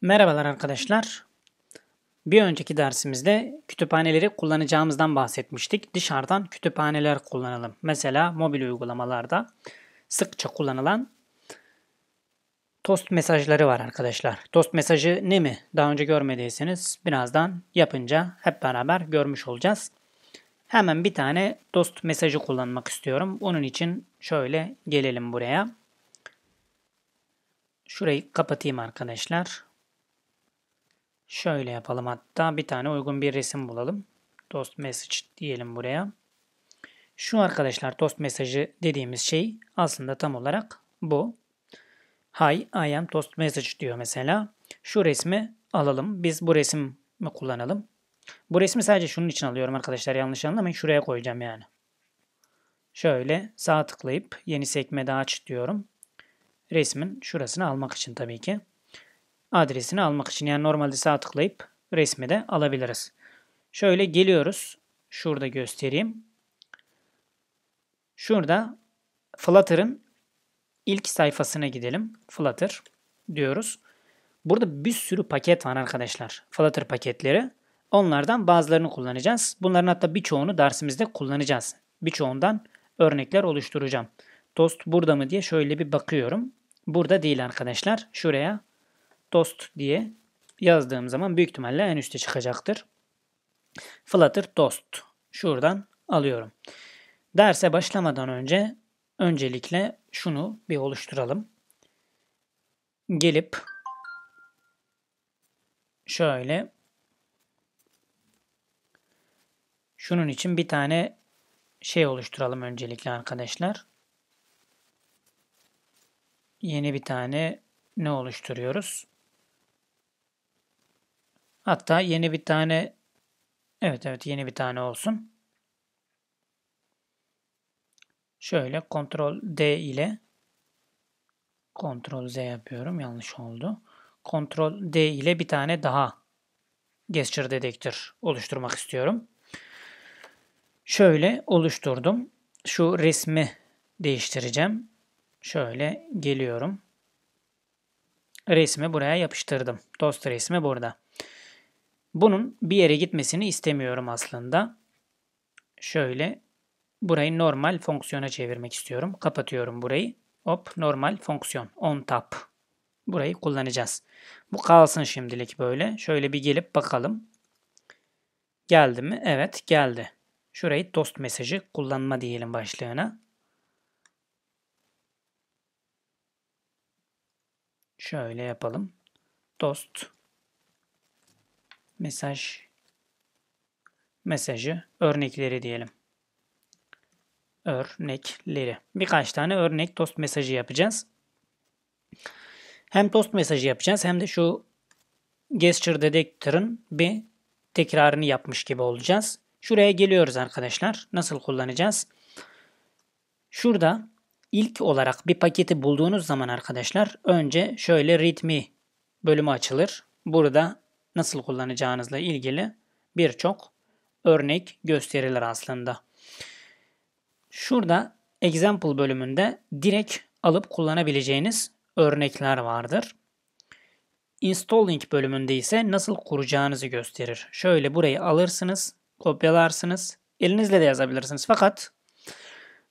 Merhabalar arkadaşlar. Bir önceki dersimizde kütüphaneleri kullanacağımızdan bahsetmiştik. Dışarıdan kütüphaneler kullanalım. Mesela mobil uygulamalarda sıkça kullanılan tost mesajları var arkadaşlar. Tost mesajı ne mi? Daha önce görmediyseniz birazdan yapınca hep beraber görmüş olacağız. Hemen bir tane dost mesajı kullanmak istiyorum. Onun için şöyle gelelim buraya. Şurayı kapatayım arkadaşlar. Şöyle yapalım hatta bir tane uygun bir resim bulalım. Dost message diyelim buraya. Şu arkadaşlar dost mesajı dediğimiz şey aslında tam olarak bu. Hi I am dost message diyor mesela. Şu resmi alalım. Biz bu resmi kullanalım. Bu resmi sadece şunun için alıyorum arkadaşlar yanlış anlamayın. Şuraya koyacağım yani. Şöyle sağ tıklayıp yeni sekmede aç diyorum. Resmin şurasını almak için tabii ki adresini almak için. Yani normalde sağ tıklayıp resmi de alabiliriz. Şöyle geliyoruz. Şurada göstereyim. Şurada Flutter'ın ilk sayfasına gidelim. Flutter diyoruz. Burada bir sürü paket var arkadaşlar. Flutter paketleri. Onlardan bazılarını kullanacağız. Bunların hatta birçoğunu dersimizde kullanacağız. Birçoğundan örnekler oluşturacağım. Dost burada mı diye şöyle bir bakıyorum. Burada değil arkadaşlar. Şuraya dost diye yazdığım zaman büyük ihtimalle en üste çıkacaktır. Flutter dost. Şuradan alıyorum. Derse başlamadan önce öncelikle şunu bir oluşturalım. Gelip şöyle şunun için bir tane şey oluşturalım öncelikle arkadaşlar. Yeni bir tane ne oluşturuyoruz? Hatta yeni bir tane evet evet yeni bir tane olsun. Şöyle Ctrl D ile Ctrl Z yapıyorum. Yanlış oldu. Ctrl D ile bir tane daha gesture dedektör oluşturmak istiyorum. Şöyle oluşturdum. Şu resmi değiştireceğim. Şöyle geliyorum. Resmi buraya yapıştırdım. Dost resmi burada. Bunun bir yere gitmesini istemiyorum aslında. Şöyle burayı normal fonksiyona çevirmek istiyorum. Kapatıyorum burayı. Hop normal fonksiyon on tap. Burayı kullanacağız. Bu kalsın şimdilik böyle. Şöyle bir gelip bakalım. Geldi mi? Evet geldi. Şurayı dost mesajı kullanma diyelim başlığına. Şöyle yapalım. Dost mesaj mesajı örnekleri diyelim. Örnekleri. Birkaç tane örnek tost mesajı yapacağız. Hem tost mesajı yapacağız hem de şu gesture detector'ın bir tekrarını yapmış gibi olacağız. Şuraya geliyoruz arkadaşlar. Nasıl kullanacağız? Şurada ilk olarak bir paketi bulduğunuz zaman arkadaşlar önce şöyle readme bölümü açılır. Burada nasıl kullanacağınızla ilgili birçok örnek gösterilir aslında. Şurada example bölümünde direkt alıp kullanabileceğiniz örnekler vardır. Installing bölümünde ise nasıl kuracağınızı gösterir. Şöyle burayı alırsınız, kopyalarsınız, elinizle de yazabilirsiniz. Fakat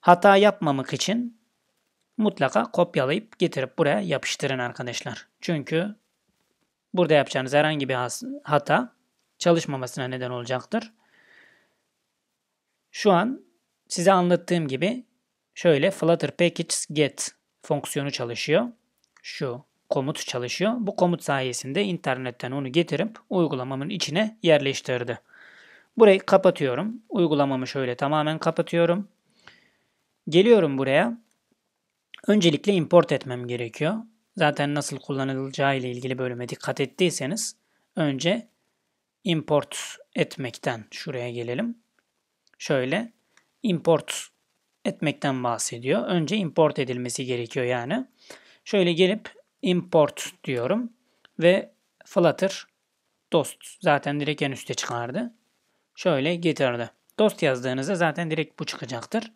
hata yapmamak için mutlaka kopyalayıp getirip buraya yapıştırın arkadaşlar. Çünkü Burada yapacağınız herhangi bir hata çalışmamasına neden olacaktır. Şu an size anlattığım gibi şöyle Flutter Package Get fonksiyonu çalışıyor. Şu komut çalışıyor. Bu komut sayesinde internetten onu getirip uygulamamın içine yerleştirdi. Burayı kapatıyorum. Uygulamamı şöyle tamamen kapatıyorum. Geliyorum buraya. Öncelikle import etmem gerekiyor. Zaten nasıl kullanılacağı ile ilgili bölüme dikkat ettiyseniz önce import etmekten şuraya gelelim. Şöyle import etmekten bahsediyor. Önce import edilmesi gerekiyor yani. Şöyle gelip import diyorum ve Flutter dost zaten direkt en üste çıkardı. Şöyle getirdi. Dost yazdığınızda zaten direkt bu çıkacaktır.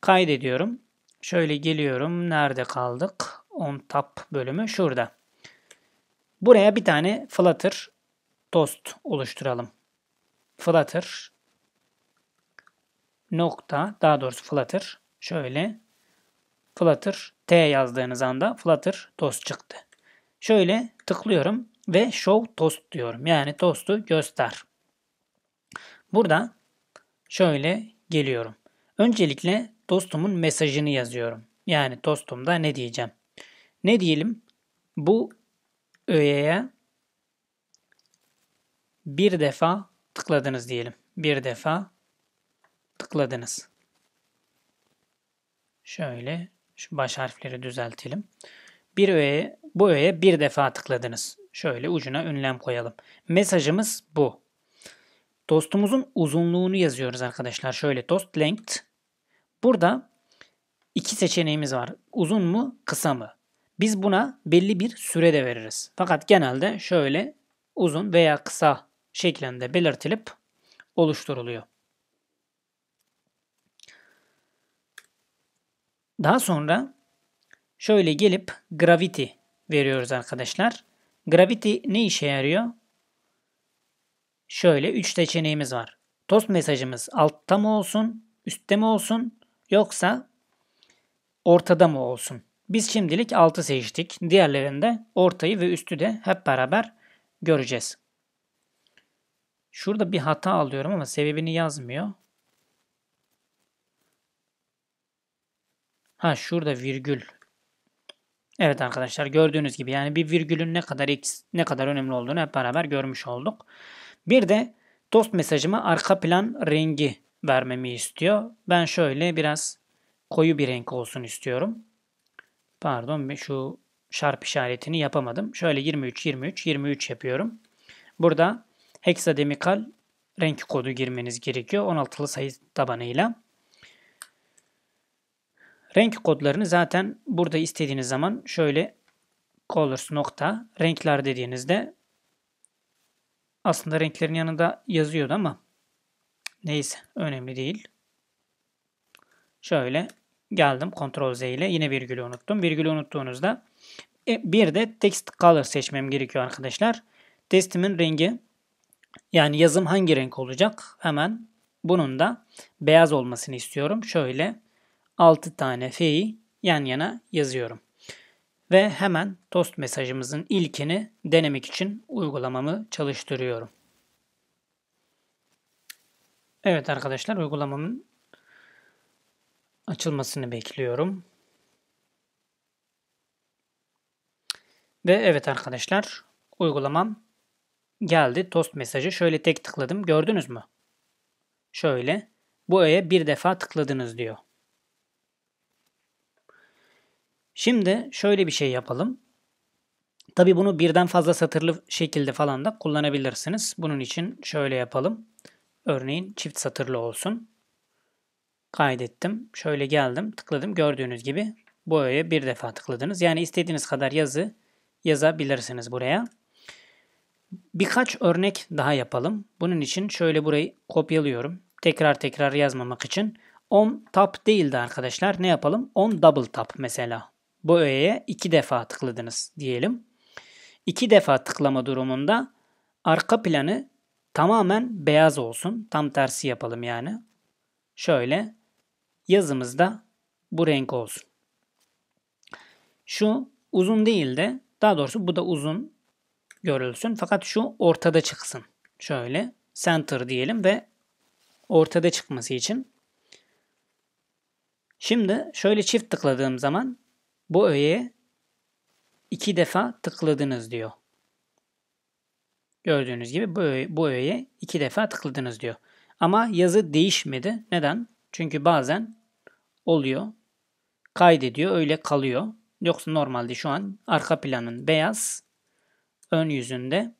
Kaydediyorum. Şöyle geliyorum. Nerede kaldık? on top bölümü şurada. Buraya bir tane Flutter toast oluşturalım. Flutter nokta daha doğrusu Flutter şöyle Flutter T yazdığınız anda Flutter toast çıktı. Şöyle tıklıyorum ve show toast diyorum. Yani toast'u göster. Burada şöyle geliyorum. Öncelikle dostumun mesajını yazıyorum. Yani dostumda ne diyeceğim? Ne diyelim? Bu öğeye bir defa tıkladınız diyelim. Bir defa tıkladınız. Şöyle şu baş harfleri düzeltelim. Bir öğeye, bu öğeye bir defa tıkladınız. Şöyle ucuna ünlem koyalım. Mesajımız bu. Dostumuzun uzunluğunu yazıyoruz arkadaşlar. Şöyle dost length. Burada iki seçeneğimiz var. Uzun mu, kısa mı? Biz buna belli bir süre de veririz. Fakat genelde şöyle uzun veya kısa şeklinde belirtilip oluşturuluyor. Daha sonra şöyle gelip gravity veriyoruz arkadaşlar. Gravity ne işe yarıyor? Şöyle 3 seçeneğimiz var. Toast mesajımız altta mı olsun, üstte mi olsun yoksa ortada mı olsun? Biz şimdilik 6 seçtik. Diğerlerinde ortayı ve üstü de hep beraber göreceğiz. Şurada bir hata alıyorum ama sebebini yazmıyor. Ha şurada virgül. Evet arkadaşlar gördüğünüz gibi yani bir virgülün ne kadar x ne kadar önemli olduğunu hep beraber görmüş olduk. Bir de dost mesajıma arka plan rengi vermemi istiyor. Ben şöyle biraz koyu bir renk olsun istiyorum. Pardon şu şarp işaretini yapamadım. Şöyle 23, 23, 23 yapıyorum. Burada heksademikal renk kodu girmeniz gerekiyor. 16'lı sayı tabanıyla. Renk kodlarını zaten burada istediğiniz zaman şöyle colors nokta renkler dediğinizde aslında renklerin yanında yazıyordu ama neyse önemli değil. Şöyle Geldim Ctrl Z ile yine virgülü unuttum. Virgülü unuttuğunuzda e, bir de text color seçmem gerekiyor arkadaşlar. Testimin rengi yani yazım hangi renk olacak? Hemen bunun da beyaz olmasını istiyorum. Şöyle 6 tane F'yi yan yana yazıyorum. Ve hemen toast mesajımızın ilkini denemek için uygulamamı çalıştırıyorum. Evet arkadaşlar uygulamamın açılmasını bekliyorum. Ve evet arkadaşlar uygulamam geldi. Toast mesajı. Şöyle tek tıkladım. Gördünüz mü? Şöyle. Bu öğe bir defa tıkladınız diyor. Şimdi şöyle bir şey yapalım. Tabi bunu birden fazla satırlı şekilde falan da kullanabilirsiniz. Bunun için şöyle yapalım. Örneğin çift satırlı olsun kaydettim. Şöyle geldim tıkladım gördüğünüz gibi boyaya bir defa tıkladınız. Yani istediğiniz kadar yazı yazabilirsiniz buraya. Birkaç örnek daha yapalım. Bunun için şöyle burayı kopyalıyorum. Tekrar tekrar yazmamak için. 10 tap değildi arkadaşlar. Ne yapalım? 10 double tap mesela. Bu öğeye iki defa tıkladınız diyelim. İki defa tıklama durumunda arka planı tamamen beyaz olsun. Tam tersi yapalım yani. Şöyle yazımızda bu renk olsun. Şu uzun değil de daha doğrusu bu da uzun görülsün. Fakat şu ortada çıksın. Şöyle center diyelim ve ortada çıkması için. Şimdi şöyle çift tıkladığım zaman bu öğeye iki defa tıkladınız diyor. Gördüğünüz gibi bu, öğe, bu öğeye iki defa tıkladınız diyor. Ama yazı değişmedi. Neden? Çünkü bazen oluyor. Kaydediyor öyle kalıyor. Yoksa normalde şu an arka planın beyaz ön yüzünde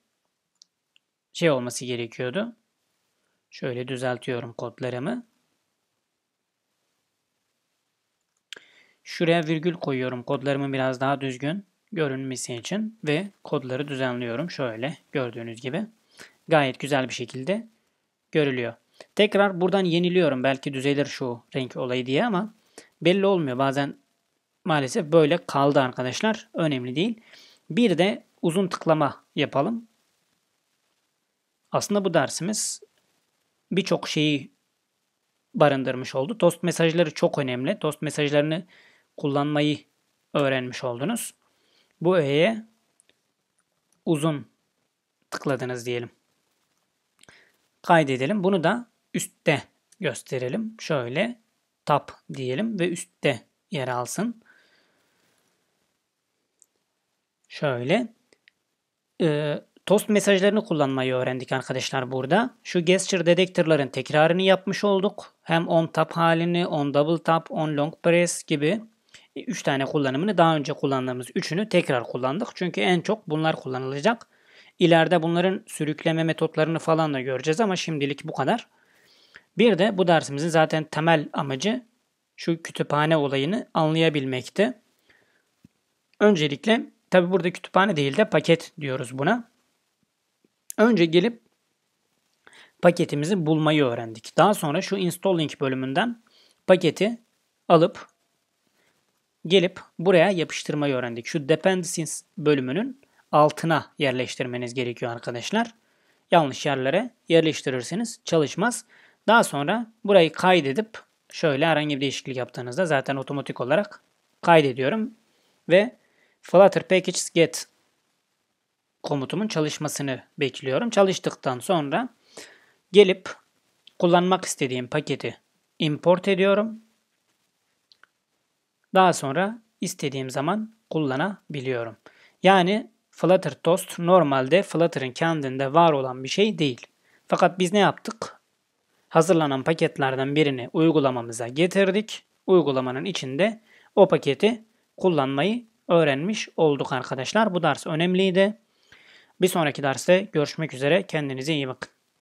şey olması gerekiyordu. Şöyle düzeltiyorum kodlarımı. Şuraya virgül koyuyorum kodlarımın biraz daha düzgün görünmesi için ve kodları düzenliyorum şöyle gördüğünüz gibi. Gayet güzel bir şekilde görülüyor. Tekrar buradan yeniliyorum. Belki düzelir şu renk olayı diye ama belli olmuyor. Bazen maalesef böyle kaldı arkadaşlar. Önemli değil. Bir de uzun tıklama yapalım. Aslında bu dersimiz birçok şeyi barındırmış oldu. Tost mesajları çok önemli. Tost mesajlarını kullanmayı öğrenmiş oldunuz. Bu öğeye uzun tıkladınız diyelim kaydedelim. Bunu da üstte gösterelim. Şöyle tap diyelim ve üstte yer alsın. Şöyle e, tost mesajlarını kullanmayı öğrendik arkadaşlar burada. Şu gesture dedektörlerin tekrarını yapmış olduk. Hem on tap halini, on double tap, on long press gibi 3 e, tane kullanımını daha önce kullandığımız üçünü tekrar kullandık. Çünkü en çok bunlar kullanılacak. İleride bunların sürükleme metotlarını falan da göreceğiz ama şimdilik bu kadar. Bir de bu dersimizin zaten temel amacı şu kütüphane olayını anlayabilmekti. Öncelikle tabi burada kütüphane değil de paket diyoruz buna. Önce gelip paketimizi bulmayı öğrendik. Daha sonra şu installing bölümünden paketi alıp gelip buraya yapıştırmayı öğrendik. Şu dependencies bölümünün altına yerleştirmeniz gerekiyor arkadaşlar. Yanlış yerlere yerleştirirseniz çalışmaz. Daha sonra burayı kaydedip şöyle herhangi bir değişiklik yaptığınızda zaten otomatik olarak kaydediyorum. Ve Flutter Package Get komutumun çalışmasını bekliyorum. Çalıştıktan sonra gelip kullanmak istediğim paketi import ediyorum. Daha sonra istediğim zaman kullanabiliyorum. Yani Flutter Toast normalde Flutter'ın kendinde var olan bir şey değil. Fakat biz ne yaptık? Hazırlanan paketlerden birini uygulamamıza getirdik. Uygulamanın içinde o paketi kullanmayı öğrenmiş olduk arkadaşlar. Bu ders önemliydi. Bir sonraki derste görüşmek üzere. Kendinize iyi bakın.